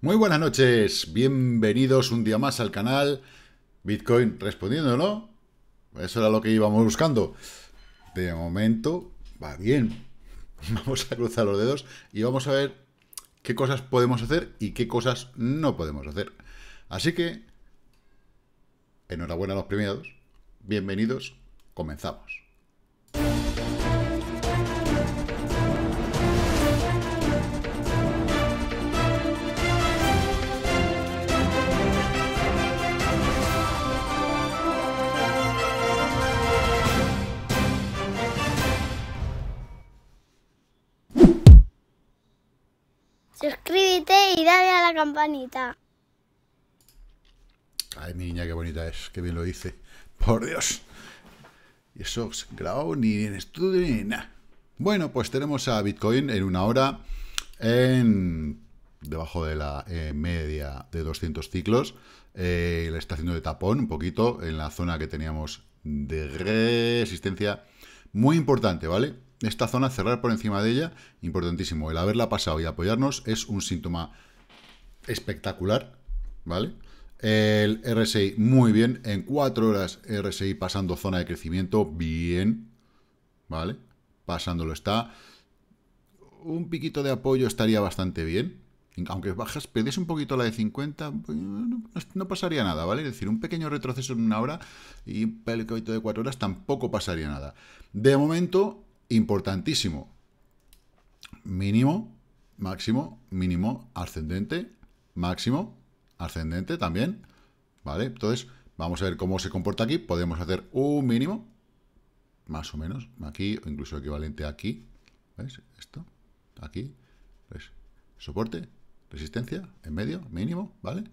Muy buenas noches, bienvenidos un día más al canal Bitcoin respondiendo, ¿no? Eso era lo que íbamos buscando. De momento va bien. Vamos a cruzar los dedos y vamos a ver qué cosas podemos hacer y qué cosas no podemos hacer. Así que Enhorabuena a los premiados. Bienvenidos. Comenzamos. Suscríbete y dale a la campanita. Ay, mi niña, qué bonita es, qué bien lo hice. Por Dios. Y eso es ni en estudio ni nada. Bueno, pues tenemos a Bitcoin en una hora en debajo de la eh, media de 200 ciclos. Eh, la está haciendo de tapón un poquito en la zona que teníamos de resistencia. Muy importante, ¿vale? Esta zona, cerrar por encima de ella, importantísimo. El haberla pasado y apoyarnos es un síntoma espectacular, ¿vale? El RSI muy bien, en 4 horas RSI pasando zona de crecimiento, bien, ¿vale? Pasándolo está. Un piquito de apoyo estaría bastante bien. Aunque bajas, perdés un poquito la de 50, pues, no, pasaría nada, ¿vale? Es decir, un pequeño retroceso en una hora y un poquito de 4 horas tampoco pasaría nada. De momento, importantísimo. Mínimo, máximo, mínimo, ascendente, máximo, ascendente también, ¿vale? Entonces, vamos a ver cómo se comporta aquí. Podemos hacer un mínimo, más o menos, aquí, o incluso equivalente aquí. ¿Ves? Esto, aquí, ¿ves? Soporte, resistencia, en medio, mínimo, ¿vale?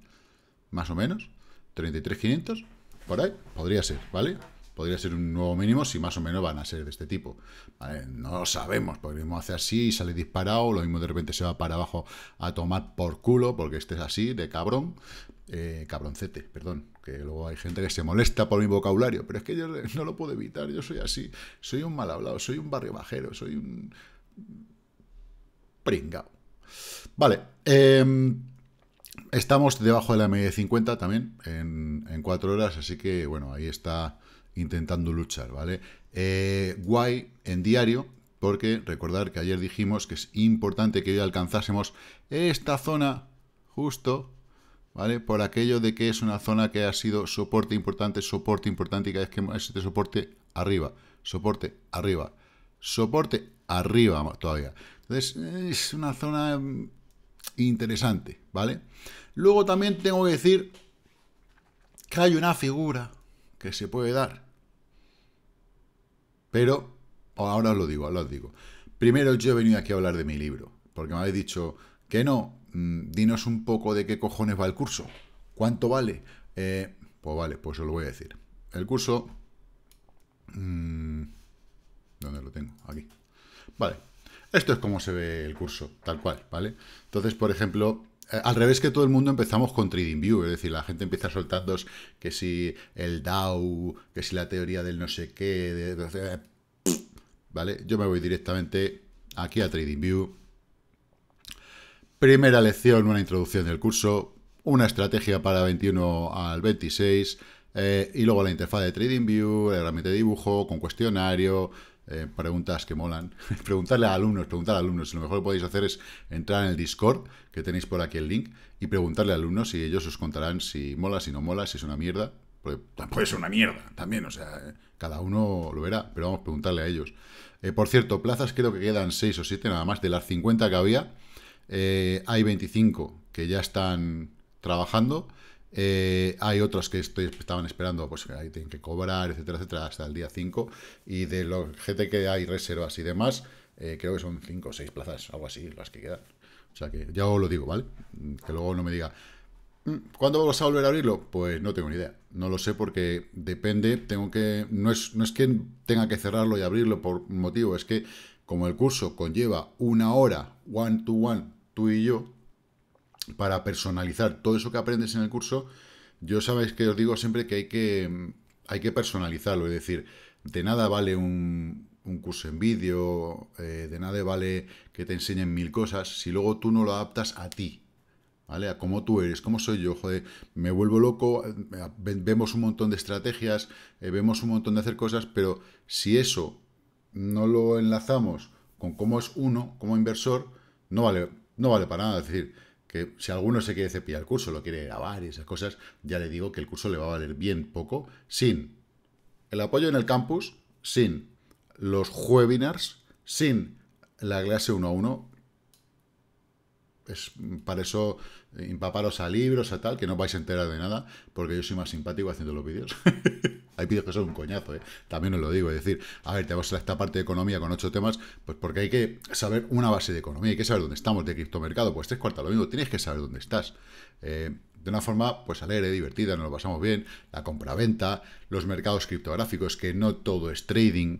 Más o menos, 33.500, por ahí, podría ser, ¿vale? podría ser un nuevo mínimo si más o menos van a ser de este tipo. ¿Vale? No lo sabemos, podríamos hacer así y sale disparado, lo mismo de repente se va para abajo a tomar por culo porque este es así, de cabrón, eh, cabroncete, perdón, que luego hay gente que se molesta por mi vocabulario, pero es que yo no lo puedo evitar, yo soy así, soy un mal hablado, soy un barrio bajero, soy un pringao. Vale, em, estamos debajo de la media de 50 también en, en 4 horas, así que bueno, ahí está intentando luchar, ¿vale? Eh, guay en diario, porque recordar que ayer dijimos que es importante que hoy alcanzásemos esta zona justo, ¿vale? Por aquello de que es una zona que ha sido soporte importante, soporte importante, y cada vez que es este soporte arriba, soporte arriba, soporte arriba todavía. Entonces, es una zona mm, interesante, ¿vale? Luego también tengo que decir que hay una figura que se puede dar, pero oh, ahora os lo digo, ahora os digo. Primero yo he venido aquí a hablar de mi libro, porque me habéis dicho que no, mm, dinos un poco de qué cojones va el curso, cuánto vale. Eh, pues vale, pues os lo voy a decir. El curso... Mm, ¿Dónde lo tengo? Aquí. Vale. Esto es como se ve el curso, tal cual, ¿vale? Entonces, por ejemplo, eh, al revés que todo el mundo empezamos con TradingView, es decir, la gente empieza a que si el DAO, que si la teoría del no sé qué, ¿vale? Yo me voy directamente aquí a TradingView. Primera lección, una introducción del curso, una estrategia para 21 al 26, eh, y luego la interfaz de TradingView, la herramienta de dibujo, con cuestionario, eh, preguntas que molan. preguntarle a alumnos, preguntar a alumnos. Lo mejor que podéis hacer es entrar en el Discord, que tenéis por aquí el link, y preguntarle a alumnos y ellos os contarán si mola, si no mola, si es una mierda. Porque tampoco es una mierda, también, o sea, eh, cada uno lo verá, pero vamos a preguntarle a ellos. Eh, por cierto, plazas creo que quedan 6 o 7 nada más. De las 50 que había, hay 25 que ya están trabajando eh, hay otros que estaban esperando, pues ahí tienen que cobrar, etcétera, etcétera, hasta el día 5. Y de la gente que hay reservas y demás, eh, creo que son 5 o 6 plazas, algo así, las que quedan. O sea que ya os lo digo, ¿vale? Que luego no me diga, mm, ¿Cuándo vamos a volver a abrirlo? Pues no tengo ni idea. No lo sé porque depende, tengo que. No es, no es que tenga que cerrarlo y abrirlo por motivo, es que como el curso conlleva una hora, one to one, tú y yo, para personalizar todo eso que aprendes en el curso, yo sabéis que os digo siempre que hay que, hay que personalizarlo, es decir, de nada vale un, curso en vídeo, eh, de nada vale que te enseñen mil cosas, si luego tú no lo adaptas a ti, ¿vale? A cómo tú eres, cómo soy yo, joder, me vuelvo loco, vemos un montón de estrategias, eh, vemos un montón de hacer cosas, pero si eso no lo enlazamos con cómo es uno como inversor, no vale, no vale para nada, es decir, que si alguno se quiere cepillar el curso, lo quiere grabar y esas cosas, ya le digo que el curso le va a valer bien poco sin el apoyo en el campus, sin los webinars, sin la clase 1 a 1, es para eso eh, empaparos a libros, a tal, que no vais a enterar de nada, porque yo soy más simpático haciendo los vídeos. Hay vídeos que son un coñazo, eh. también os lo digo. Es decir, a ver, te tenemos esta parte de economía con ocho temas, pues porque hay que saber una base de economía, hay que saber dónde estamos de criptomercado, pues tres cuartos, lo mismo, tienes que saber dónde estás. Eh, de una forma, pues alegre, divertida, nos lo pasamos bien, la compra-venta, los mercados criptográficos, que no todo es trading,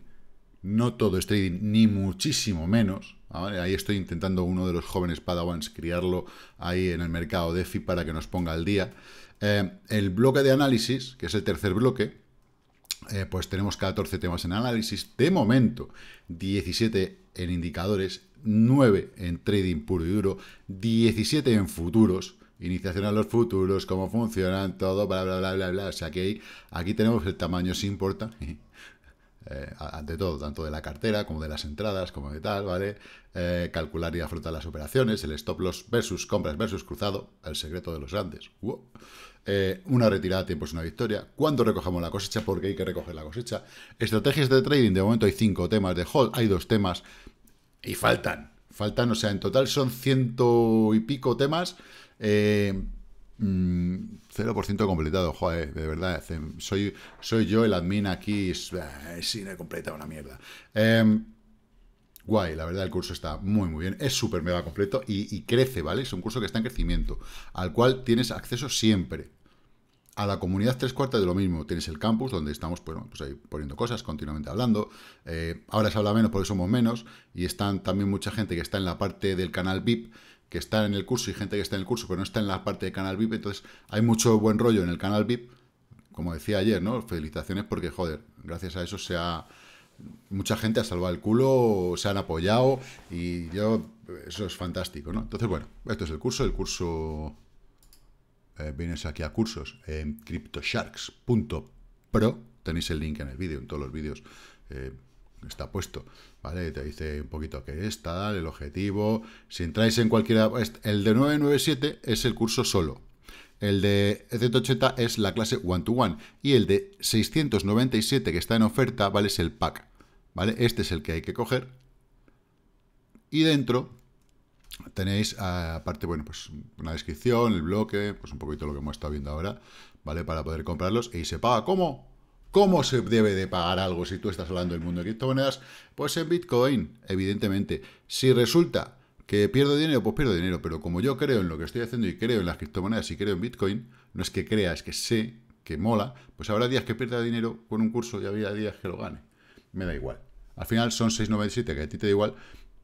no todo es trading, ni muchísimo menos. Ahí estoy intentando uno de los jóvenes Padawans criarlo ahí en el mercado DeFi para que nos ponga al día. Eh, el bloque de análisis, que es el tercer bloque, eh, pues tenemos 14 temas en análisis. De momento, 17 en indicadores, 9 en trading puro y duro, 17 en futuros, iniciación a los futuros, cómo funcionan, todo, bla, bla, bla, bla, bla. O sea que aquí tenemos el tamaño, si importa, eh, ante todo, tanto de la cartera como de las entradas, como de tal, ¿vale? Eh, calcular y afrontar las operaciones, el stop loss versus compras versus cruzado, el secreto de los grandes. Eh, una retirada a tiempo es una victoria. ¿Cuándo recogemos la cosecha? Porque hay que recoger la cosecha. Estrategias de trading, de momento hay cinco temas de hold, hay dos temas y faltan. Faltan, o sea, en total son ciento y pico temas. 0% mm, completado, joder, de verdad. Soy, soy yo el admin aquí, es, eh, sí, una mierda. Em, guay, la verdad, el curso está muy, muy bien. Es súper mega completo y, crece, ¿vale? Es un curso que está en crecimiento, al cual tienes acceso siempre, a la comunidad tres cuartas de lo mismo. Tienes el campus, donde estamos pues, pues ahí poniendo cosas, continuamente hablando. Eh, ahora se habla menos porque somos menos. Y están también mucha gente que está en la parte del canal VIP, que están en el curso y gente que está en el curso, pero no está en la parte de canal VIP. Entonces, hay mucho buen rollo en el canal VIP. Como decía ayer, ¿no? Felicitaciones porque, joder, gracias a eso se ha, mucha gente ha salvado el culo, se han apoyado y yo, eso es fantástico, ¿no? Entonces, bueno, esto es el curso, el curso, eh, vienes aquí a cursos en cryptosharks.pro, tenéis el link en el vídeo, en todos los vídeos eh, está puesto. Te dice un poquito que es, tal, el objetivo. Si entráis en cualquiera... Este, el de 997 es el curso solo. El de 180 es la clase one-to-one. y el de 697 que está en oferta, ¿vale? Es el pack, ¿vale? Este es el que hay que coger. Y dentro tenéis, aparte, bueno, pues una descripción, el bloque, pues un poquito lo que hemos estado viendo ahora, ¿vale? Para poder comprarlos. Y se paga, ¿cómo? ¿Cómo se debe de pagar algo si tú estás hablando del mundo de criptomonedas? Pues en Bitcoin, evidentemente. Si resulta que pierdo dinero, pues pierdo dinero. Pero como yo creo en lo que estoy haciendo y creo en las criptomonedas y creo en Bitcoin, no es que crea, es que sé que mola, pues habrá días que pierda dinero con un curso y habrá días que lo gane. Me da igual. Al final son 6,97, que a ti te da igual.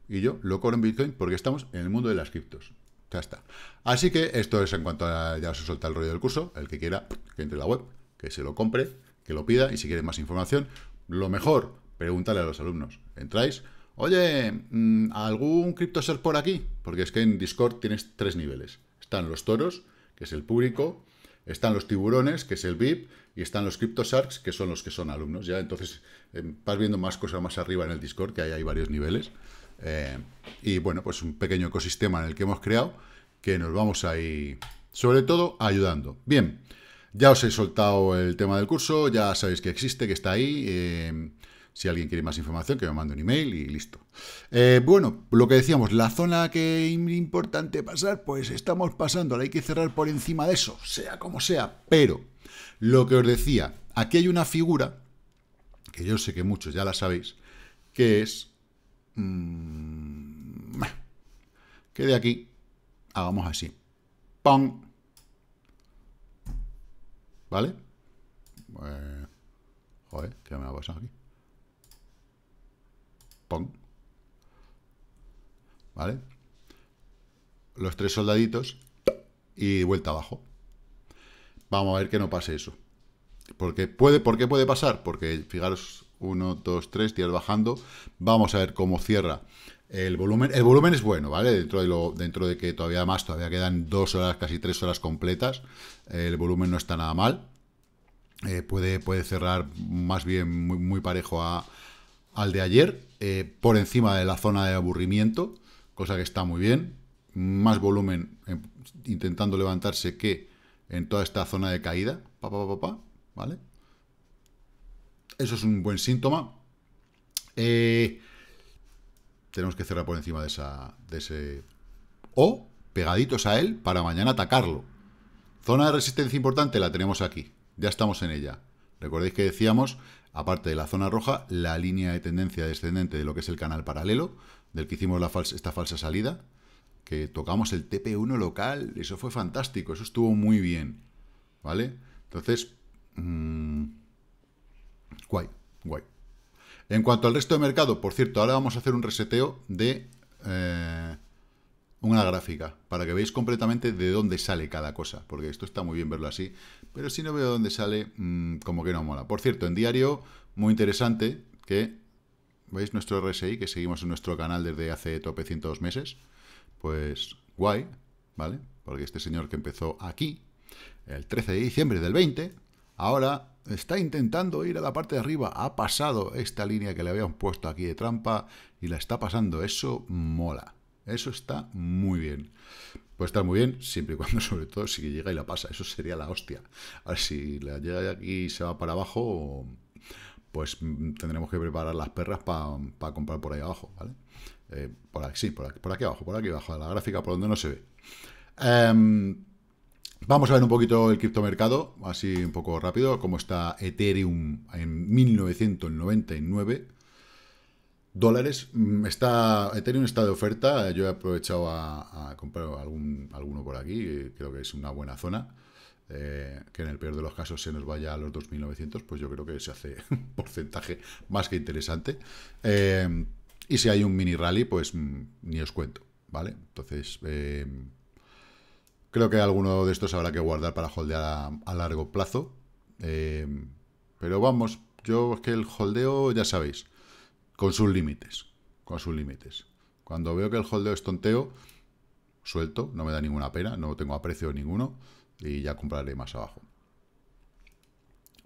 Y yo lo cobro en Bitcoin porque estamos en el mundo de las criptos. Ya está. Así que esto es en cuanto a, ya se suelta el rollo del curso. El que quiera, que entre en la web, que se lo compre que lo pida y si quieres más información, lo mejor, pregúntale a los alumnos. Entráis, oye, mm, ¿algún ser por aquí? Porque es que en Discord tienes tres niveles. Están los toros, que es el público, están los tiburones, que es el VIP, y están los CryptoSharks, que son los que son alumnos. Ya entonces em, vas viendo más cosas más arriba en el Discord, que ahí hay varios niveles. Eh, y bueno, pues un pequeño ecosistema en el que hemos creado, que nos vamos ahí, sobre todo, ayudando. Bien. Ya os he soltado el tema del curso, ya sabéis que existe, que está ahí. Eh, si alguien quiere más información, que me mande un email y listo. Eh, bueno, lo que decíamos, la zona que es importante pasar, pues estamos pasando, La hay que cerrar por encima de eso, sea como sea. Pero, lo que os decía, aquí hay una figura, que yo sé que muchos ya la sabéis, que es... Mm, que de aquí hagamos así. ¡Pong! ¿Vale? Pues, joder, ¿qué me ha pasado aquí? Pon. ¿Vale? Los tres soldaditos y vuelta abajo. Vamos a ver que no pase eso. Porque puede, ¿Por qué puede pasar? Porque, fijaros, uno, dos, tres, tiras bajando. Vamos a ver cómo cierra el volumen, el volumen es bueno, ¿vale? Dentro de, lo, dentro de que todavía más, todavía quedan dos horas, casi tres horas completas. El volumen no está nada mal. Eh, puede, puede cerrar más bien muy, parejo al de ayer, eh, por encima de la zona de aburrimiento, cosa que está muy bien. Más volumen eh, intentando levantarse que en toda esta zona de caída. Pa, ¿Vale? Eso es un buen síntoma. Eh, tenemos que cerrar por encima de, esa, de ese... O pegaditos a él para mañana atacarlo. Zona de resistencia importante la tenemos aquí. Ya estamos en ella. Recordéis que decíamos, aparte de la zona roja, la línea de tendencia descendente de lo que es el canal paralelo, del que hicimos la esta falsa salida, que tocamos el TP1 local, eso fue fantástico, eso estuvo muy bien. ¿Vale? Entonces, mm, guay, guay. En cuanto al resto de mercado, por cierto, ahora vamos a hacer un reseteo de eh, una gráfica para que veáis completamente de dónde sale cada cosa, porque esto está muy bien verlo así, pero si no veo dónde sale, mm, como que no mola. Por cierto, en diario, muy interesante que veis nuestro RSI que seguimos en nuestro canal desde hace tope 102 meses, pues guay, ¿vale? Porque este señor que empezó aquí, el 13 de diciembre del 20, Ahora está intentando ir a la parte de arriba. Ha pasado esta línea que le habíamos puesto aquí de trampa y la está pasando. Eso mola. Eso está muy bien. Puede estar muy bien, siempre y cuando, sobre todo, si llega y la pasa. Eso sería la hostia. A ver si la llega aquí y se va para abajo, pues mm, tendremos que preparar las perras para comprar por ahí abajo, eh, por aquí, sí, por aquí, por aquí abajo, por aquí abajo, la gráfica por donde no se ve. Em, Vamos a ver un poquito el criptomercado, así un poco rápido, cómo está Ethereum en 1999 dólares. Mm, está, Ethereum está de oferta, yo he aprovechado a, comprar algún, alguno por aquí, eh, creo que es una buena zona. Eh, que en el peor de los casos se nos vaya a los 2.900, pues yo creo que se hace un porcentaje más que interesante. Eh, y si hay un mini rally, pues mm, ni os cuento, ¿vale? Entonces... Creo que alguno de estos habrá que guardar para holdear a, largo plazo. Eh, pero vamos, yo es que el holdeo, ya sabéis, con sus límites. Con sus límites. Cuando veo que el holdeo es tonteo, suelto, no me da ninguna pena, no tengo aprecio ninguno y ya compraré más abajo.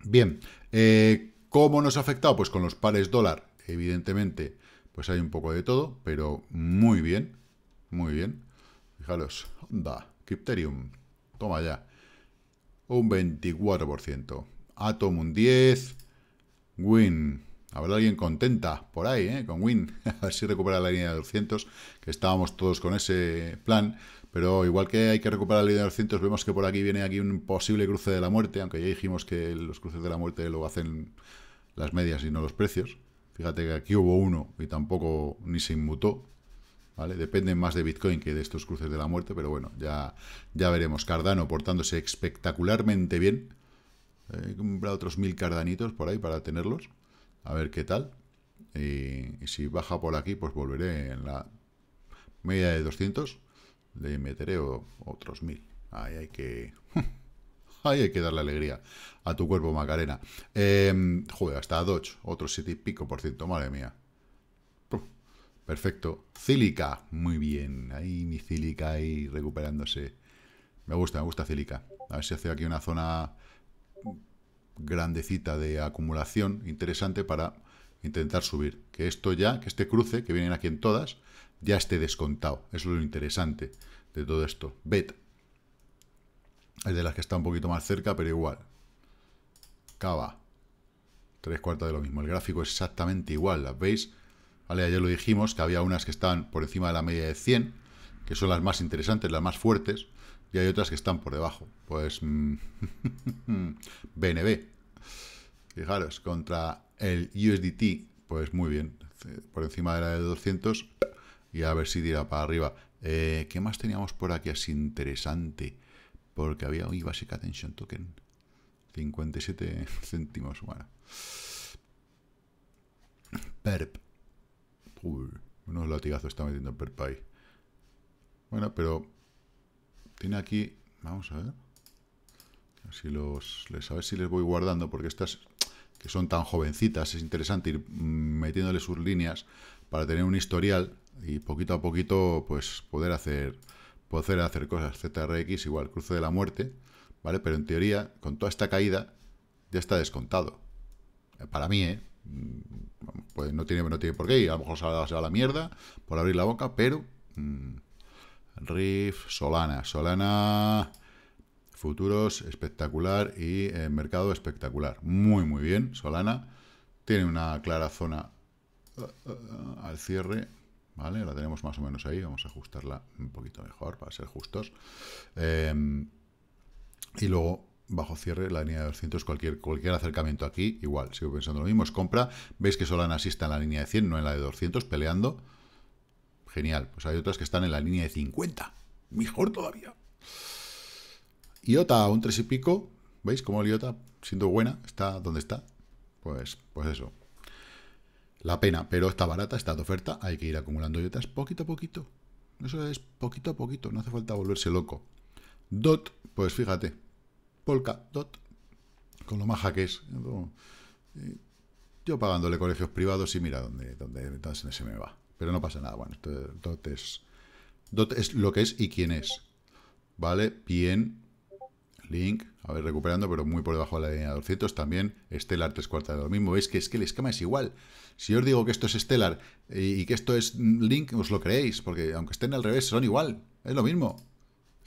Bien, eh, ¿cómo nos ha afectado? Pues con los pares dólar, evidentemente, pues hay un poco de todo, pero muy bien, muy bien. Fijaros, onda. Crypterium, toma ya. Un 24%. Atom un 10. Win. Habrá alguien contenta por ahí, ¿eh? Con Win. A ver si recupera la línea de 200, que estábamos todos con ese plan. Pero igual que hay que recuperar la línea de 200, vemos que por aquí viene aquí un posible cruce de la muerte, aunque ya dijimos que los cruces de la muerte lo hacen las medias y no los precios. Fíjate que aquí hubo uno y tampoco ni se inmutó. ¿vale? Dependen más de Bitcoin que de estos cruces de la muerte, pero bueno, ya, ya veremos. Cardano portándose espectacularmente bien. Eh, he comprado otros mil cardanitos por ahí para tenerlos. A ver qué tal. Y, si baja por aquí, pues volveré en la media de 200. Le meteré otros mil. Ahí hay que... ahí hay que darle alegría a tu cuerpo, Macarena. Eh, joder, hasta Dodge, otro 7 y pico por ciento. Madre mía. Perfecto. Cílica. Muy bien. Ahí mi Cílica ahí recuperándose. Me gusta, me gusta Cílica. A ver si hace aquí una zona grandecita de acumulación interesante para intentar subir. Que esto ya, que este cruce, que vienen aquí en todas, ya esté descontado. Eso es lo interesante de todo esto. Bet. Es de las que está un poquito más cerca, pero igual. Cava. Tres cuartas de lo mismo. El gráfico es exactamente igual. Las veis ¿vale? Ayer lo dijimos, que había unas que estaban por encima de la media de 100, que son las más interesantes, las más fuertes, y hay otras que están por debajo. Pues BNB, mm, fijaros, contra el USDT, pues muy bien, por encima de la de 200, y a ver si tira para arriba. Eh, ¿Qué más teníamos por aquí así interesante? Porque había un Basic Attention Token. 57 céntimos, bueno. Perp. Uy, unos latigazos está metiendo el perpay. Bueno, pero tiene aquí... Vamos a ver. A ver si los, les, si les voy guardando, porque estas que son tan jovencitas, es interesante ir metiéndole sus líneas para tener un historial y poquito a poquito pues poder hacer poder hacer cosas. ZRX igual cruce de la muerte, ¿vale? Pero en teoría, con toda esta caída, ya está descontado. Eh, para mí, ¿eh? Mm, pues no tiene, no tiene por qué, ir a lo mejor se va, a la mierda por abrir la boca, pero mm, Riff, Solana, Solana, futuros espectacular y eh, mercado espectacular, muy muy bien, Solana tiene una clara zona eh, al cierre, ¿vale? La tenemos más o menos ahí, vamos a ajustarla un poquito mejor para ser justos. Em, y luego bajo cierre la línea de 200, cualquier, cualquier acercamiento aquí, igual, sigo pensando lo mismo, es compra, veis que Solana sí está en la línea de 100, no en la de 200, peleando, genial, pues hay otras que están en la línea de 50, mejor todavía. IOTA, un 3 y pico, ¿veis cómo el IOTA, siendo buena, está donde está? Pues, pues eso, la pena, pero está barata, está de oferta, hay que ir acumulando IOTAs poquito a poquito, eso es poquito a poquito, no hace falta volverse loco. DOT, pues fíjate, polka dot con lo maja que es. Eh, yo pagándole colegios privados y mira dónde, dónde, se me va. Pero no pasa nada. Bueno, Dot es, Dot es lo que es y quién es. ¿Vale? Bien. Link, a ver, recuperando, pero muy por debajo de la línea de 200. También Stellar tres cuartas de lo mismo. Veis que es que el esquema es igual. Si os digo que esto es Stellar y que esto es Link, os lo creéis, porque aunque estén al revés, son igual. Es lo mismo.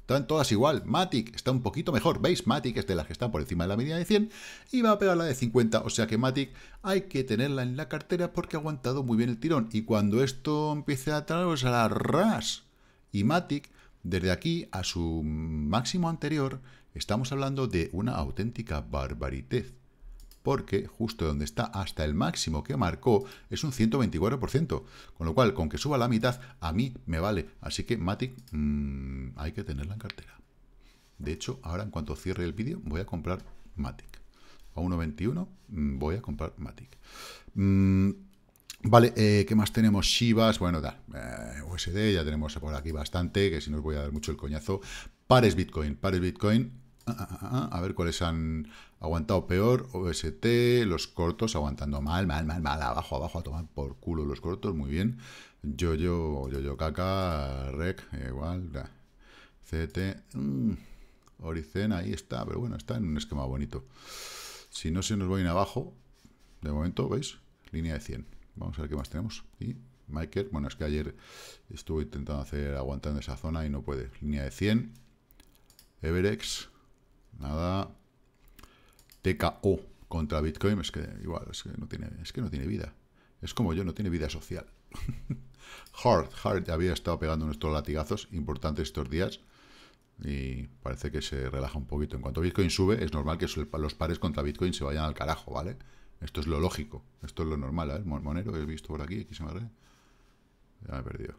Están todas igual. Matic está un poquito mejor. ¿Veis? Matic es de las que están por encima de la media de 100 y va a pegar la de 50. O sea que Matic hay que tenerla en la cartera porque ha aguantado muy bien el tirón. Y cuando esto empiece a traeros pues a la ras y Matic, desde aquí a su máximo anterior, estamos hablando de una auténtica barbaritez porque justo donde está hasta el máximo que marcó es un 124%, con lo cual con que suba la mitad a mí me vale. Así que Matic mm, hay que tenerla en cartera. De hecho, ahora en cuanto cierre el vídeo voy a comprar Matic. A 1.21 mm, voy a comprar Matic. Mm, vale, eh, ¿qué más tenemos? Shivas, bueno, da, eh, USD, ya tenemos por aquí bastante, que si no os voy a dar mucho el coñazo. Pares Bitcoin, pares Bitcoin, Ah, ah, ah, a ver cuáles han aguantado peor. OST, los cortos aguantando mal, mal, mal, mal. Abajo, abajo, a tomar por culo los cortos. Muy bien. Yo, yo, yo, yo, caca, rec, igual. CT, mm, Oricen, ahí está. Pero bueno, está en un esquema bonito. Si no se nos va a abajo, de momento, ¿veis? Línea de 100. Vamos a ver qué más tenemos. Y Michael, bueno, es que ayer estuvo intentando hacer aguantando esa zona y no puede. Línea de 100. Everex, Nada. TKO contra Bitcoin. Es que igual, es que no tiene, es que no tiene vida. Es como yo, no tiene vida social. Hard, Hard había estado pegando nuestros latigazos importantes estos días. Y parece que se relaja un poquito. En cuanto Bitcoin sube, es normal que los pares contra Bitcoin se vayan al carajo, ¿vale? Esto es lo lógico. Esto es lo normal, ¿eh? Monero, que he visto por aquí, Ya me he perdido.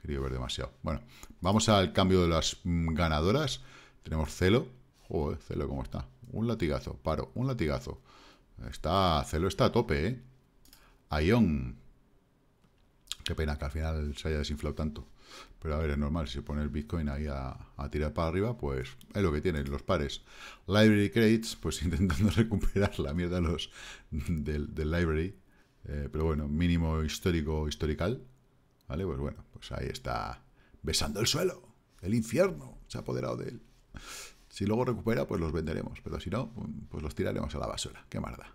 Quería ver demasiado. Bueno, vamos al cambio de las mm, ganadoras. Tenemos Celo, Joder, Celo, ¿cómo está? Un latigazo, paro, un latigazo. Está, Celo está a tope, ¿eh? ion. Qué pena que al final se haya desinflado tanto. Pero a ver, es normal, si se pone el Bitcoin ahí a, tirar para arriba, pues es lo que tienen los pares. Library Crates, pues intentando recuperar la mierda los, del, library. Eh, pero bueno, mínimo histórico, historical. ¿Vale? Pues bueno, pues ahí está besando el suelo. El infierno se ha apoderado de él. Si luego recupera, pues los venderemos, pero si no, pues los tiraremos a la basura. ¿Qué marda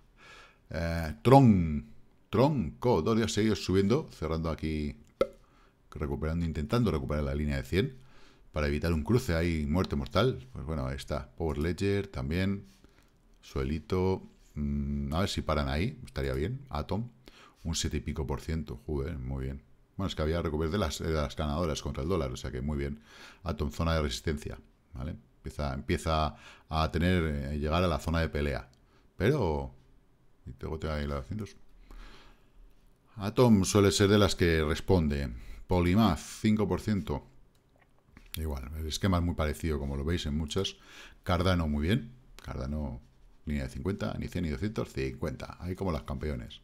eh, Tron, Tronco, dos días seguidos subiendo, cerrando aquí, recuperando, intentando recuperar la línea de 100 para evitar un cruce ahí, muerte mortal. Pues bueno, ahí está. Power Ledger también, suelito, mm, a ver si paran ahí, estaría bien. Atom, un 7 y pico por ciento, joder, muy bien. Bueno, es que había recuperado de las, de las ganadoras contra el dólar, o sea que muy bien. Atom, zona de resistencia, ¿vale? Empieza, a tener, eh, llegar a la zona de pelea. Pero... Y te ahí Atom suele ser de las que responde. Polymath, 5%. Igual, el esquema es muy parecido, como lo veis en muchas. Cardano, muy bien. Cardano, línea de 50, ni 100 ni 250. Ahí como las campeones.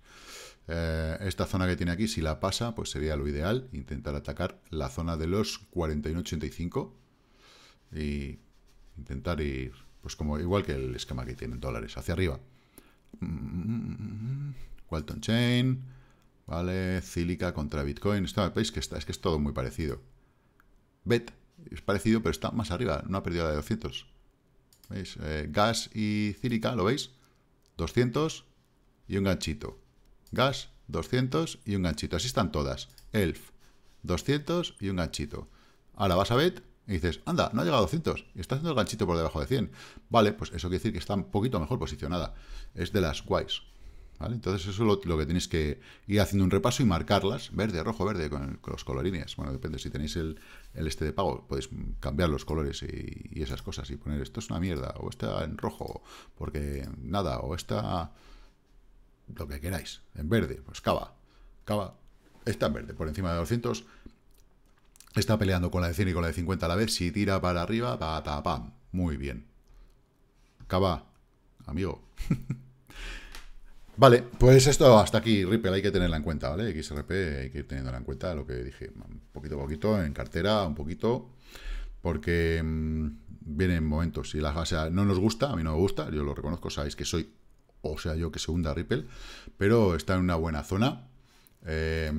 Eh, esta zona que tiene aquí, si la pasa, pues sería lo ideal. Intentar atacar la zona de los 41.85. Y Intentar ir, pues como igual que el esquema que tienen dólares, hacia arriba. Walton Chain, ¿vale? Cílica contra Bitcoin. Esto, veis que está, es que es todo muy parecido. BET es parecido, pero está más arriba, una pérdida de 200. ¿Veis? Eh, gas y Cílica, ¿lo veis? 200 y un ganchito. Gas, 200 y un ganchito. Así están todas. ELF, 200 y un ganchito. Ahora vas a BET y dices, anda, no ha llegado a 200, y está haciendo el ganchito por debajo de 100. Vale, pues eso quiere decir que está un poquito mejor posicionada. Es de las guays. ¿Vale? Entonces eso es lo, que tenéis que ir haciendo un repaso y marcarlas, verde, rojo, verde, con, los colorines. Bueno, depende, si tenéis el, este de pago, podéis cambiar los colores y, y, esas cosas y poner esto es una mierda, o está en rojo, porque nada, o está lo que queráis, en verde, pues cava, cava, está en verde, por encima de 200, Está peleando con la de 100 y con la de 50 a la vez. Si tira para arriba, pam! Muy bien. Cava, amigo. vale, pues esto hasta aquí, Ripple, hay que tenerla en cuenta, ¿vale? XRP hay que ir teniéndola en cuenta, lo que dije, un poquito a poquito, en cartera, un poquito, porque mm, vienen momentos. y la o no nos gusta, a mí no me gusta, yo lo reconozco, sabéis que soy, o sea, yo que segunda Ripple, pero está en una buena zona. Eh,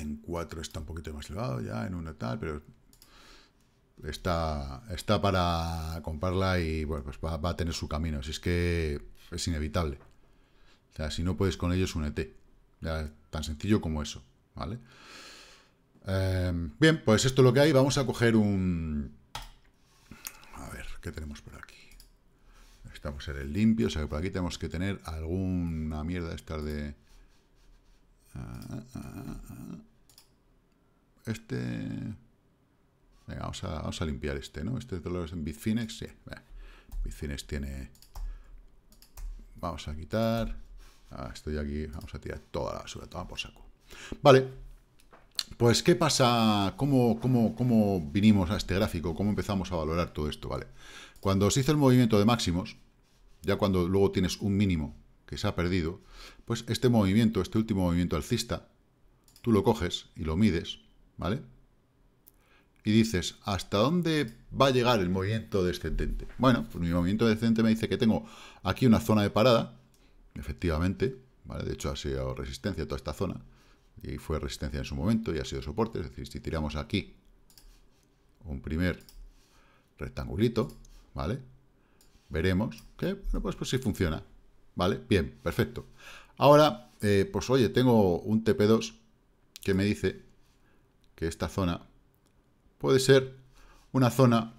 en 4 está un poquito más elevado ya, en 1 tal, pero está, está para comprarla y bueno, pues va, a tener su camino. Si es que es inevitable. O sea, si no puedes con ellos, únete. Ya, tan sencillo como eso, ¿vale? Em, bien, pues esto es lo que hay. Vamos a coger un... A ver, ¿qué tenemos por aquí? Estamos en el limpio, o sea que por aquí tenemos que tener alguna mierda de estar de... Este... vamos a, limpiar este, ¿no? Este de en Bitfinex, sí. tiene... Vamos a quitar... esto ah, estoy aquí, vamos a tirar toda la basura, toma por saco. Vale, pues, ¿qué pasa? ¿Cómo, cómo, ¿Cómo vinimos a este gráfico? ¿Cómo empezamos a valorar todo esto? ¿Vale? Cuando se hizo el movimiento de máximos, ya cuando luego tienes un mínimo que se ha perdido, pues este movimiento, este último movimiento alcista, tú lo coges y lo mides, ¿vale? Y dices, ¿hasta dónde va a llegar el movimiento descendente? Bueno, pues mi movimiento descendente me dice que tengo aquí una zona de parada, efectivamente, ¿vale? De hecho ha sido resistencia toda esta zona, y fue resistencia en su momento y ha sido soporte, es decir, si tiramos aquí un primer rectangulito, ¿vale? Veremos que, bueno, pues, pues sí funciona, ¿Vale? Bien, perfecto. Ahora, eh, pues oye, tengo un TP2 que me dice que esta zona puede ser una zona...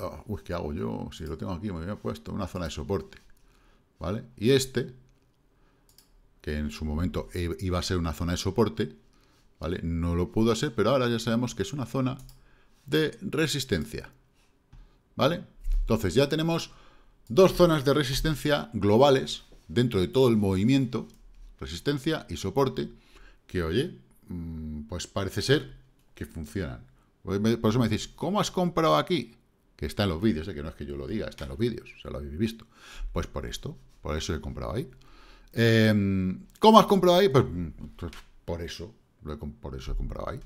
Ah, uy, ¿qué hago yo? Si lo tengo aquí, me he puesto una zona de soporte. ¿Vale? Y este, que en su momento iba a ser una zona de soporte, ¿vale? No lo pudo hacer, pero ahora ya sabemos que es una zona de resistencia. ¿Vale? Entonces ya tenemos dos zonas de resistencia globales dentro de todo el movimiento, resistencia y soporte, que oye, mm, pues parece ser que funcionan. Por eso me decís, ¿cómo has comprado aquí? Que está en los vídeos, ¿eh? que no es que yo lo diga, está en los vídeos, o sea, lo habéis visto. Pues por esto, por eso he comprado ahí. Em, ¿Cómo has comprado ahí? Pues, mm, pues por eso, por eso he comprado ahí.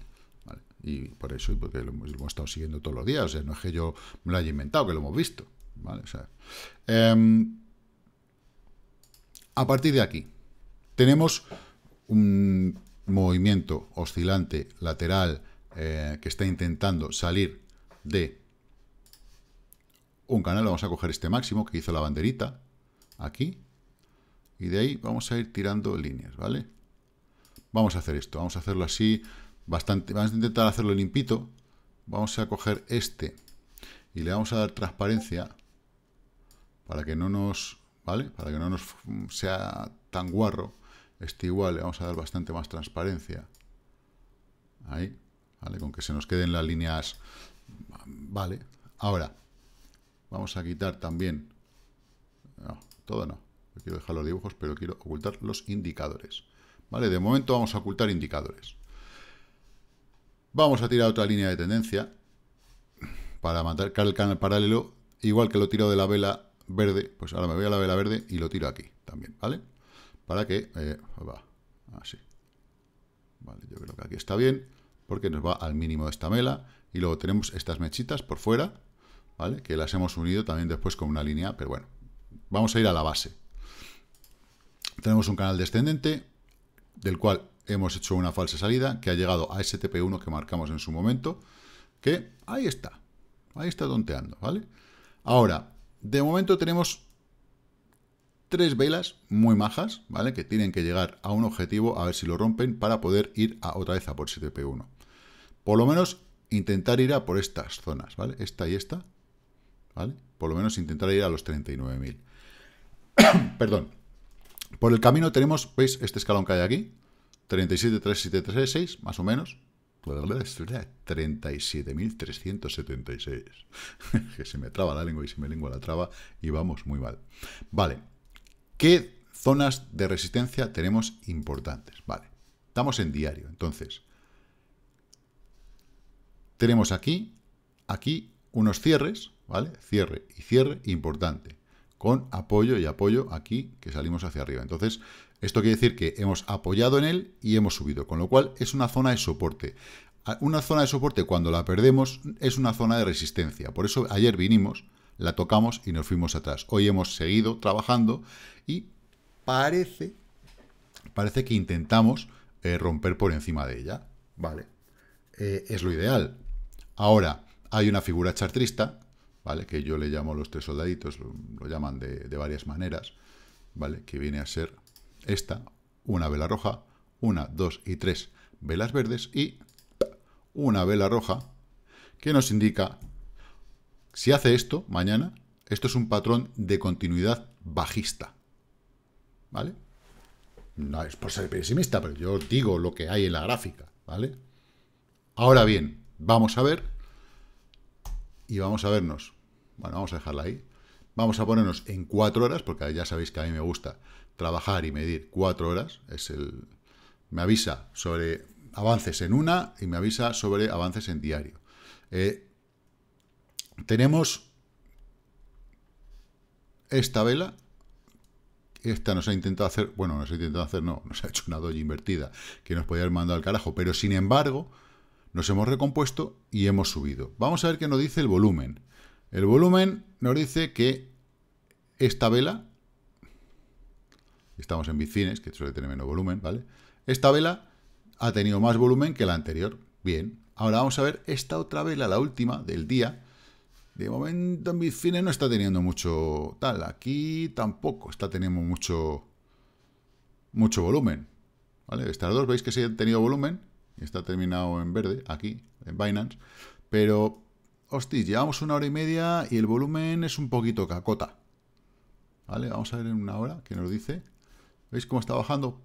Y por eso, y porque lo, lo hemos estado siguiendo todos los días, o sea, no es que yo me lo haya inventado, que lo hemos visto. Em, a partir de aquí, tenemos un movimiento oscilante lateral eh, que está intentando salir de un canal. Vamos a coger este máximo que hizo la banderita, aquí, y de ahí vamos a ir tirando líneas, ¿vale? Vamos a hacer esto, vamos a hacerlo así, bastante, vamos a intentar hacerlo limpito. Vamos a coger este y le vamos a dar transparencia para que no nos, ¿vale? Para que no nos sea tan guarro, este igual le vamos a dar bastante más transparencia. Ahí, ¿vale? Con que se nos queden las líneas, ¿vale? Ahora, vamos a quitar también, no, todo no, quiero dejar los dibujos, pero quiero ocultar los indicadores. ¿Vale? De momento vamos a ocultar indicadores. Vamos a tirar otra línea de tendencia para marcar el canal paralelo. Igual que lo tiro de la vela, verde, pues ahora me voy a la vela verde y lo tiro aquí también, ¿vale? Para que, eh, va, así. Vale, yo creo que aquí está bien, porque nos va al mínimo de esta vela. Y luego tenemos estas mechitas por fuera, ¿vale? Que las hemos unido también después con una línea, pero bueno, vamos a ir a la base. Tenemos un canal descendente, del cual hemos hecho una falsa salida, que ha llegado a STP1 que marcamos en su momento, que ahí está, ahí está tonteando, ¿vale? Ahora, de momento tenemos tres velas muy majas, ¿vale? Que tienen que llegar a un objetivo, a ver si lo rompen, para poder ir a otra vez a por 7P1. Por lo menos intentar ir a por estas zonas, ¿vale? Esta y esta, ¿vale? Por lo menos intentar ir a los 39.000. Perdón. Por el camino tenemos, ¿veis? Este escalón que hay aquí, 36, más o menos, era 37.376. que se me traba la lengua y se me lengua la traba y vamos muy mal. Vale. ¿Qué zonas de resistencia tenemos importantes? Vale. Estamos en diario. Entonces, tenemos aquí, aquí unos cierres, ¿vale? Cierre y cierre importante. Con apoyo y apoyo aquí que salimos hacia arriba. Entonces, esto quiere decir que hemos apoyado en él y hemos subido, con lo cual es una zona de soporte. Una zona de soporte cuando la perdemos es una zona de resistencia. Por eso ayer vinimos, la tocamos y nos fuimos atrás. Hoy hemos seguido trabajando y parece, parece que intentamos eh, romper por encima de ella. Vale, eh, es lo ideal. Ahora, hay una figura chartrista, ¿vale? Que yo le llamo los tres soldaditos, lo, llaman de, de, varias maneras, ¿vale? Que viene a ser esta, una vela roja, una, dos y tres velas verdes y una vela roja que nos indica, si hace esto mañana, esto es un patrón de continuidad bajista. ¿Vale? No es por ser pesimista, pero yo digo lo que hay en la gráfica, ¿vale? Ahora bien, vamos a ver y vamos a vernos. Bueno, vamos a dejarla ahí. Vamos a ponernos en cuatro horas, porque ya sabéis que a mí me gusta trabajar y medir cuatro horas. Es el, me avisa sobre avances en una y me avisa sobre avances en diario. Eh, tenemos esta vela. Esta nos ha intentado hacer, bueno, nos ha intentado hacer, no, nos ha hecho una doya invertida que nos podía haber mandado al carajo, pero sin embargo, nos hemos recompuesto y hemos subido. Vamos a ver qué nos dice el volumen. El volumen nos dice que esta vela estamos en bifines, que suele tener menos volumen, ¿vale? Esta vela ha tenido más volumen que la anterior. Bien. Ahora vamos a ver esta otra vela, la última del día. De momento en bifines no está teniendo mucho tal. Aquí tampoco está teniendo mucho, mucho volumen. ¿Vale? Estas dos veis que se han tenido volumen. Y está terminado en verde, aquí, en Binance. Pero, hostia, llevamos una hora y media y el volumen es un poquito cacota. ¿Vale? Vamos a ver en una hora qué nos dice. ¿Veis cómo está bajando?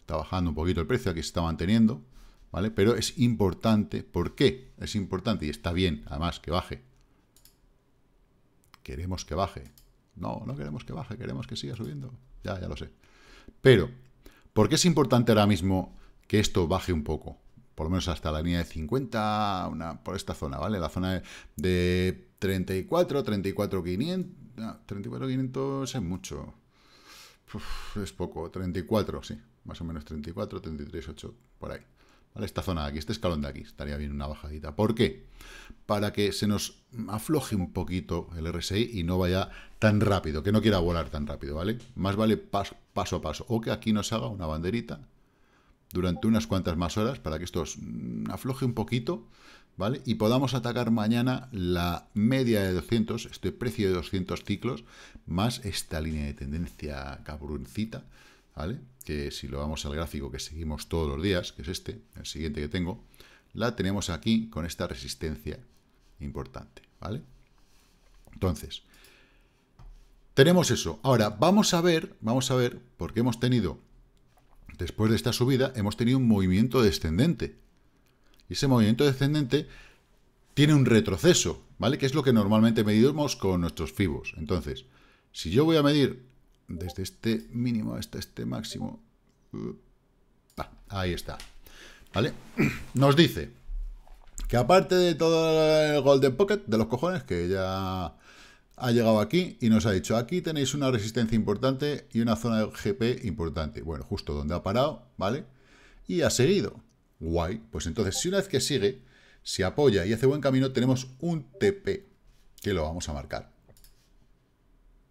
Está bajando un poquito el precio, aquí se está manteniendo, ¿vale? Pero es importante, ¿por qué? Es importante y está bien, además, que baje. Queremos que baje. No, no queremos que baje, queremos que siga subiendo. Ya, ya lo sé. Pero, ¿por qué es importante ahora mismo que esto baje un poco? Por lo menos hasta la línea de 50, una, por esta zona, ¿vale? La zona de, 34, 34, 500... 34, 500 es mucho es poco, 34, sí, más o menos 34, 33, 8, por ahí. ¿Vale? Esta zona de aquí, este escalón de aquí, estaría bien una bajadita. ¿Por qué? Para que se nos afloje un poquito el RSI y no vaya tan rápido, que no quiera volar tan rápido, ¿vale? Más vale paso, paso a paso, o que aquí nos haga una banderita durante unas cuantas más horas para que esto afloje un poquito ¿vale? Y podamos atacar mañana la media de 200, este precio de 200 ciclos, más esta línea de tendencia cabroncita, ¿vale? Que si lo vamos al gráfico que seguimos todos los días, que es este, el siguiente que tengo, la tenemos aquí con esta resistencia importante, ¿vale? Entonces, tenemos eso. Ahora, vamos a ver, vamos a ver, porque hemos tenido, después de esta subida, hemos tenido un movimiento descendente, y ese movimiento descendente tiene un retroceso, ¿vale? Que es lo que normalmente medimos con nuestros fibos. Entonces, si yo voy a medir desde este mínimo hasta este máximo, ahí está, ¿vale? Nos dice que aparte de todo el Golden Pocket, de los cojones, que ya ha llegado aquí y nos ha dicho, aquí tenéis una resistencia importante y una zona de GP importante. Bueno, justo donde ha parado, ¿vale? Y ha seguido. Guay. Pues entonces, si una vez que sigue, se apoya y hace buen camino, tenemos un TP que lo vamos a marcar.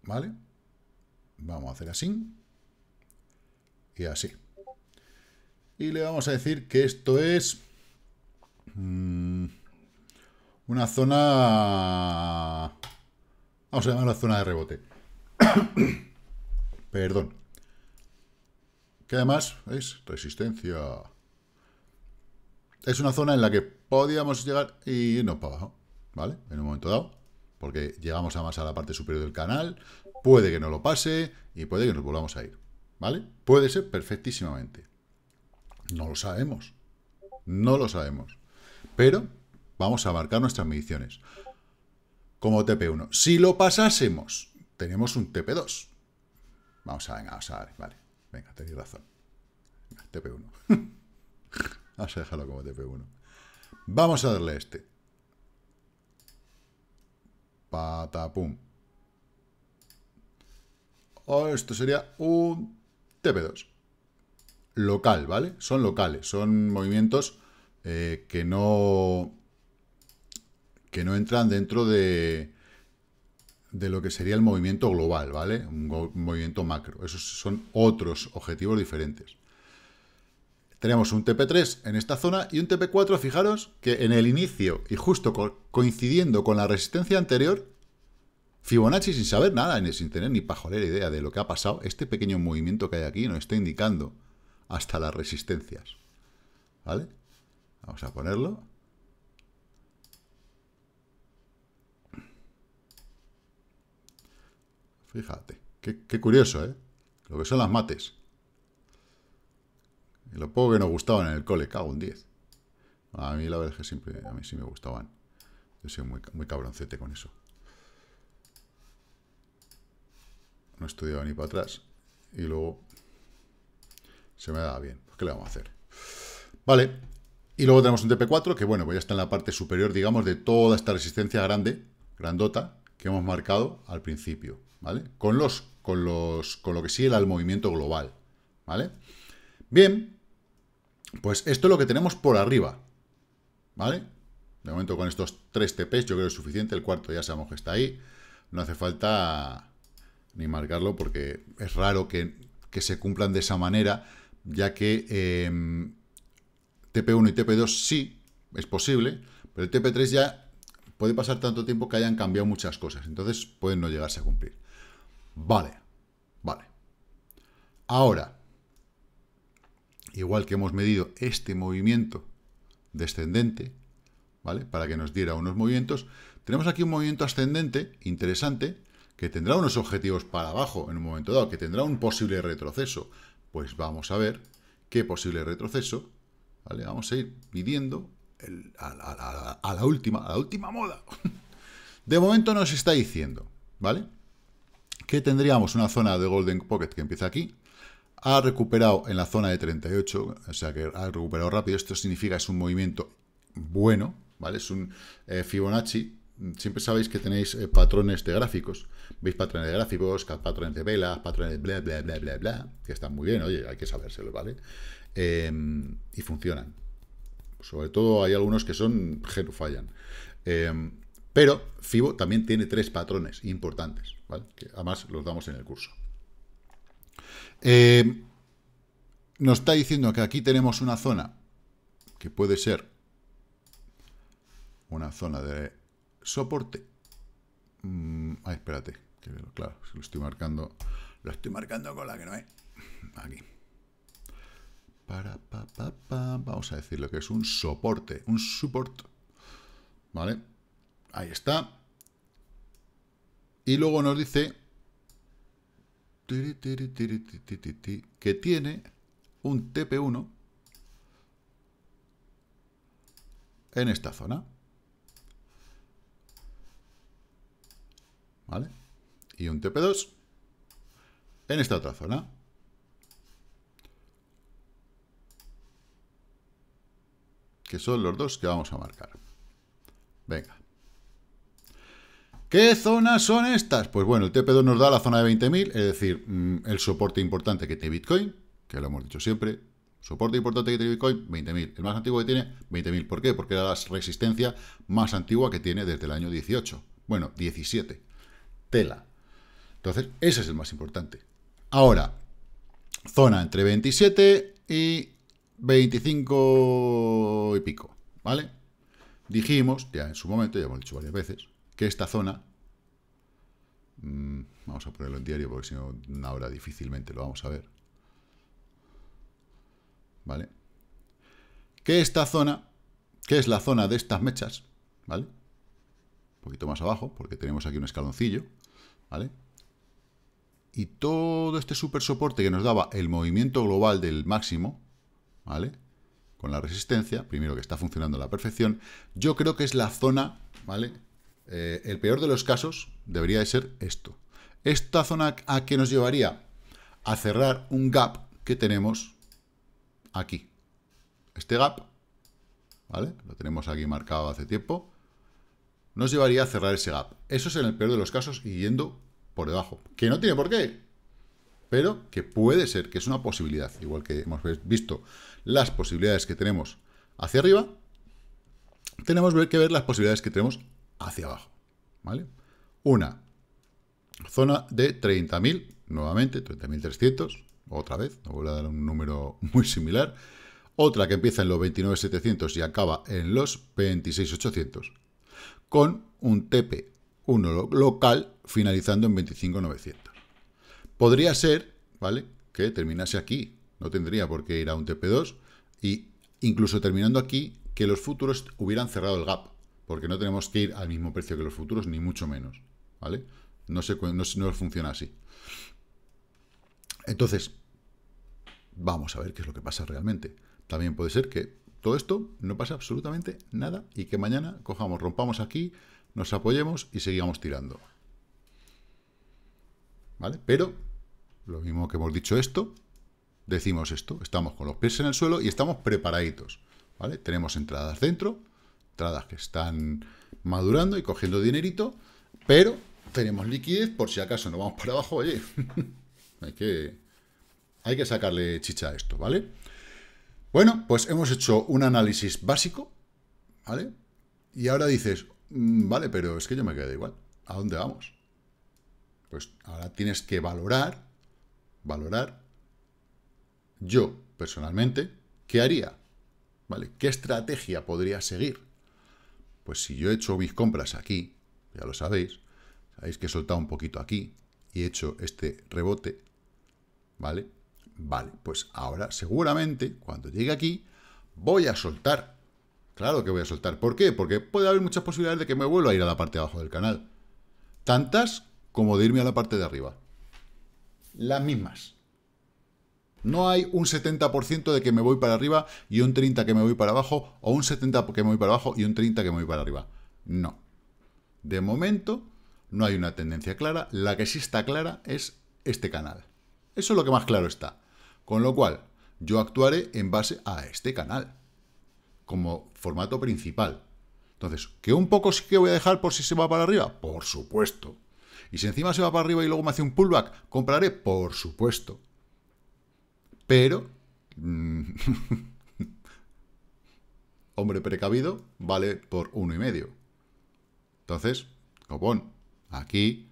¿Vale? Vamos a hacer así. Y así. Y le vamos a decir que esto es... Mm, una zona... Vamos a llamarla zona de rebote. Perdón. Que además es resistencia es una zona en la que podíamos llegar y irnos para abajo, ¿vale? En un momento dado, porque llegamos a más a la parte superior del canal, puede que no lo pase y puede que nos volvamos a ir, ¿vale? Puede ser perfectísimamente. No lo sabemos, no lo sabemos, pero vamos a marcar nuestras mediciones como TP1. Si lo pasásemos, tenemos un TP2. Vamos a, venga, vamos a ver, vale, venga, tenéis razón. TP1. Vamos a dejarlo como TP1. Vamos a darle este. Patapum. O esto sería un TP2. Local, ¿vale? Son locales, son movimientos eh, que no que no entran dentro de, de lo que sería el movimiento global, ¿vale? Un, un movimiento macro. Esos son otros objetivos diferentes. Tenemos un TP3 en esta zona y un TP4, fijaros, que en el inicio y justo coincidiendo con la resistencia anterior, Fibonacci sin saber nada, sin tener ni pajolera idea de lo que ha pasado, este pequeño movimiento que hay aquí nos está indicando hasta las resistencias. ¿Vale? Vamos a ponerlo. Fíjate, qué, qué curioso, ¿eh? Lo que son las mates lo poco que nos gustaban en el cole, cago un 10. A mí la verdad es que siempre, a mí sí me gustaban. Yo soy muy, cabroncete con eso. No estudiaba ni para atrás. Y luego se me daba bien. Pues, ¿Qué le vamos a hacer? Vale. Y luego tenemos un TP4 que, bueno, pues ya está en la parte superior, digamos, de toda esta resistencia grande, grandota, que hemos marcado al principio, ¿vale? Con los, con los, con lo que sigue el movimiento global, ¿vale? Bien, pues esto es lo que tenemos por arriba, ¿vale? De momento con estos tres TPs yo creo que es suficiente, el cuarto ya sabemos que está ahí, no hace falta ni marcarlo porque es raro que, se cumplan de esa manera, ya que em, TP1 y TP2 sí es posible, pero el TP3 ya puede pasar tanto tiempo que hayan cambiado muchas cosas, entonces pueden no llegarse a cumplir. Vale, vale. Ahora, igual que hemos medido este movimiento descendente, ¿vale? Para que nos diera unos movimientos. Tenemos aquí un movimiento ascendente, interesante, que tendrá unos objetivos para abajo en un momento dado, que tendrá un posible retroceso. Pues vamos a ver qué posible retroceso, ¿vale? Vamos a ir midiendo a, a, la última, a la última moda. De momento nos está diciendo, ¿vale? Que tendríamos una zona de Golden Pocket que empieza aquí, ha recuperado en la zona de 38, o sea que ha recuperado rápido. Esto significa es un movimiento bueno, ¿vale? Es un eh, Fibonacci. Siempre sabéis que tenéis eh, patrones de gráficos. Veis patrones de gráficos, patrones de velas, patrones de bla, bla, bla, bla, bla, que están muy bien, oye, hay que sabérselo, ¿vale? Em, y funcionan. Sobre todo hay algunos que son, genufallan fallan. Em, pero Fibo también tiene tres patrones importantes, ¿vale? Que además los damos en el curso. Eh, nos está diciendo que aquí tenemos una zona que puede ser una zona de soporte. Mm, espérate, claro, si lo estoy marcando, lo estoy marcando con la que no es. Aquí. Vamos a decir lo que es un soporte, un soporte ¿Vale? Ahí está. Y luego nos dice que tiene un TP1 en esta zona. ¿Vale? Y un TP2 en esta otra zona. Que son los dos que vamos a marcar. Venga. ¿Qué zonas son estas? Pues bueno, el TP2 nos da la zona de 20.000, es decir, mm, el soporte importante que tiene Bitcoin, que lo hemos dicho siempre, soporte importante que tiene Bitcoin, 20.000. El más antiguo que tiene, 20.000. ¿Por qué? Porque era la resistencia más antigua que tiene desde el año 18. Bueno, 17. Tela. Entonces, ese es el más importante. Ahora, zona entre 27 y 25 y pico, ¿vale? Dijimos, ya en su momento, ya hemos dicho varias veces, que esta zona, mm, vamos a ponerlo en diario porque si no, ahora difícilmente lo vamos a ver, ¿vale? Que esta zona, que es la zona de estas mechas, ¿vale? Un poquito más abajo, porque tenemos aquí un escaloncillo, ¿vale? Y todo este super soporte que nos daba el movimiento global del máximo, ¿vale? Con la resistencia, primero que está funcionando a la perfección, yo creo que es la zona, ¿vale? Eh, el peor de los casos debería de ser esto. ¿Esta zona a que nos llevaría? A cerrar un gap que tenemos aquí. Este gap, ¿vale? Lo tenemos aquí marcado hace tiempo. Nos llevaría a cerrar ese gap. Eso es en el peor de los casos y yendo por debajo. Que no tiene por qué. Pero que puede ser, que es una posibilidad. Igual que hemos visto las posibilidades que tenemos hacia arriba, tenemos que ver las posibilidades que tenemos hacia abajo, ¿vale? Una zona de 30.000, nuevamente, 30.300, otra vez, no vuelvo a dar un número muy similar. Otra que empieza en los 29.700 y acaba en los 26.800, con un TP, uno local, finalizando en 25.900. Podría ser, ¿vale?, que terminase aquí, no tendría por qué ir a un TP2, y incluso terminando aquí, que los futuros hubieran cerrado el gap, porque no tenemos que ir al mismo precio que los futuros, ni mucho menos, ¿vale? No, no, no funciona así. Entonces, vamos a ver qué es lo que pasa realmente. También puede ser que todo esto no pasa absolutamente nada y que mañana cojamos, rompamos aquí, nos apoyemos y seguimos tirando. ¿Vale? Pero, lo mismo que hemos dicho esto, decimos esto, estamos con los pies en el suelo y estamos preparaditos. ¿Vale? Tenemos entradas dentro, que están madurando y cogiendo dinerito, pero tenemos liquidez por si acaso no vamos para abajo, oye, hay, que, sacarle chicha a esto, ¿vale? Bueno, pues hemos hecho un análisis básico, ¿vale? Y ahora dices, mm, vale, pero es que yo me quedé igual, ¿a dónde vamos? Pues ahora tienes que valorar, valorar, yo personalmente, ¿qué haría? ¿Vale? ¿Qué estrategia podría seguir? Pues si yo he hecho mis compras aquí, ya lo sabéis, sabéis que he soltado un poquito aquí y he hecho este rebote, ¿vale? Vale, pues ahora seguramente cuando llegue aquí voy a soltar. Claro que voy a soltar. ¿Por qué? Porque puede haber muchas posibilidades de que me vuelva a ir a la parte de abajo del canal. Tantas como de irme a la parte de arriba. Las mismas. No hay un 70% de que me voy para arriba y un 30% que me voy para abajo, o un 70% que me voy para abajo y un 30% que me voy para arriba. No. De momento, no hay una tendencia clara. La que sí está clara es este canal. Eso es lo que más claro está. Con lo cual, yo actuaré en base a este canal como formato principal. Entonces, ¿que un poco sí que voy a dejar por si se va para arriba? Por supuesto. ¿Y si encima se va para arriba y luego me hace un pullback? ¿Compraré? Por supuesto pero... Mm, hombre precavido vale por uno y medio. Entonces, copón, aquí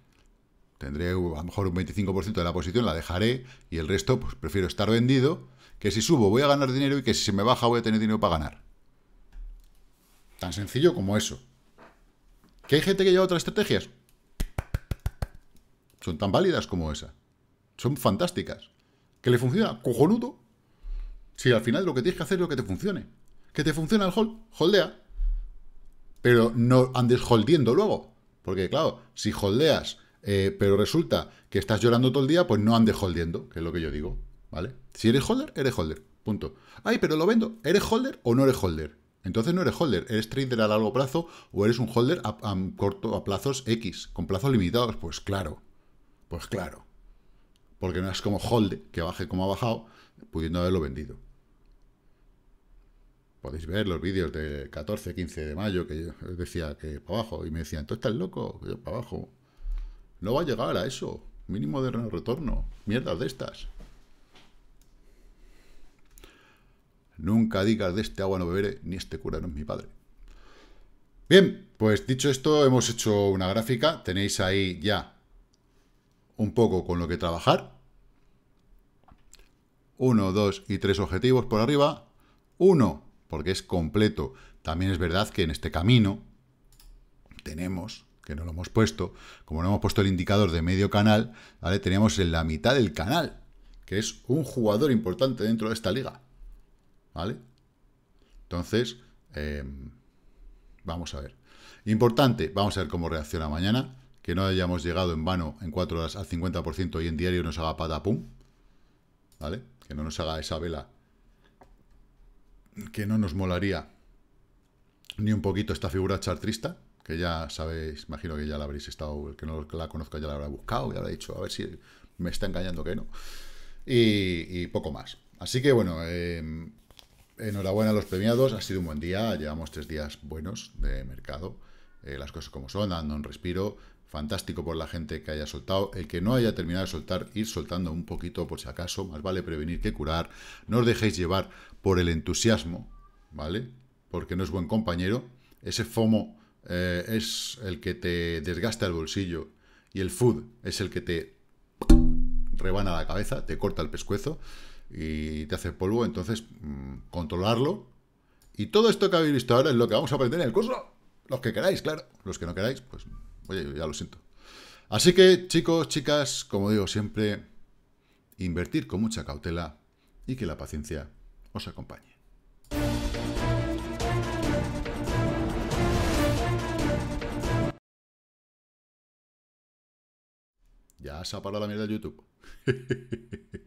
tendré a lo mejor un 25% de la posición, la dejaré, y el resto, pues prefiero estar vendido, que si subo voy a ganar dinero y que si se me baja voy a tener dinero para ganar. Tan sencillo como eso. ¿Que hay gente que lleva otras estrategias? Son tan válidas como esa. Son fantásticas que le funciona cojonudo, si al final lo que tienes que hacer es lo que te funcione. Que te funciona el hold, holdea, pero no andes holdiendo luego. Porque claro, si holdeas, eh, pero resulta que estás llorando todo el día, pues no andes holdiendo, que es lo que yo digo, ¿vale? Si eres holder, eres holder, punto. Ay, pero lo vendo, ¿eres holder o no eres holder? Entonces no eres holder, eres trader a largo plazo o eres un holder a, corto, a plazos X, con plazos limitados. Pues claro, pues claro porque no es como Holde, que baje como ha bajado, pudiendo haberlo vendido. Podéis ver los vídeos de 14, 15 de mayo, que yo decía que para abajo, y me decían, ¿tú estás loco? yo para abajo. No va a llegar a eso. Mínimo de retorno. Mierdas de estas. Nunca digas de este agua no beberé, ni este cura no es mi padre. Bien, pues dicho esto, hemos hecho una gráfica. Tenéis ahí ya un poco con lo que trabajar. Uno, dos y tres objetivos por arriba. Uno, porque es completo. También es verdad que en este camino tenemos, que no lo hemos puesto, como no hemos puesto el indicador de medio canal, ¿vale? teníamos en la mitad del canal, que es un jugador importante dentro de esta liga. ¿Vale? Entonces, em, vamos a ver. Importante, vamos a ver cómo reacciona mañana que no hayamos llegado en vano en 4 horas al 50% y en diario nos haga patapum, ¿vale? Que no nos haga esa vela que no nos molaría ni un poquito esta figura chartrista, que ya sabéis, imagino que ya la habréis estado, el que no la conozca ya la habrá buscado y habrá dicho, a ver si me está engañando que no. Y, poco más. Así que bueno, em, enhorabuena a los premiados, ha sido un buen día, llevamos tres días buenos de mercado, eh, las cosas como son, dando un respiro, fantástico por la gente que haya soltado. El que no haya terminado de soltar, ir soltando un poquito por si acaso, más vale prevenir que curar. No os dejéis llevar por el entusiasmo, ¿vale? Porque no es buen compañero. Ese FOMO eh, es el que te desgasta el bolsillo y el food es el que te rebana la cabeza, te corta el pescuezo y te hace polvo. Entonces, mm, controlarlo. Y todo esto que habéis visto ahora es lo que vamos a aprender en el curso. Los que queráis, claro. Los que no queráis, pues Oye, ya lo siento. Así que, chicos, chicas, como digo siempre, invertir con mucha cautela y que la paciencia os acompañe. Ya se ha parado la mierda de YouTube.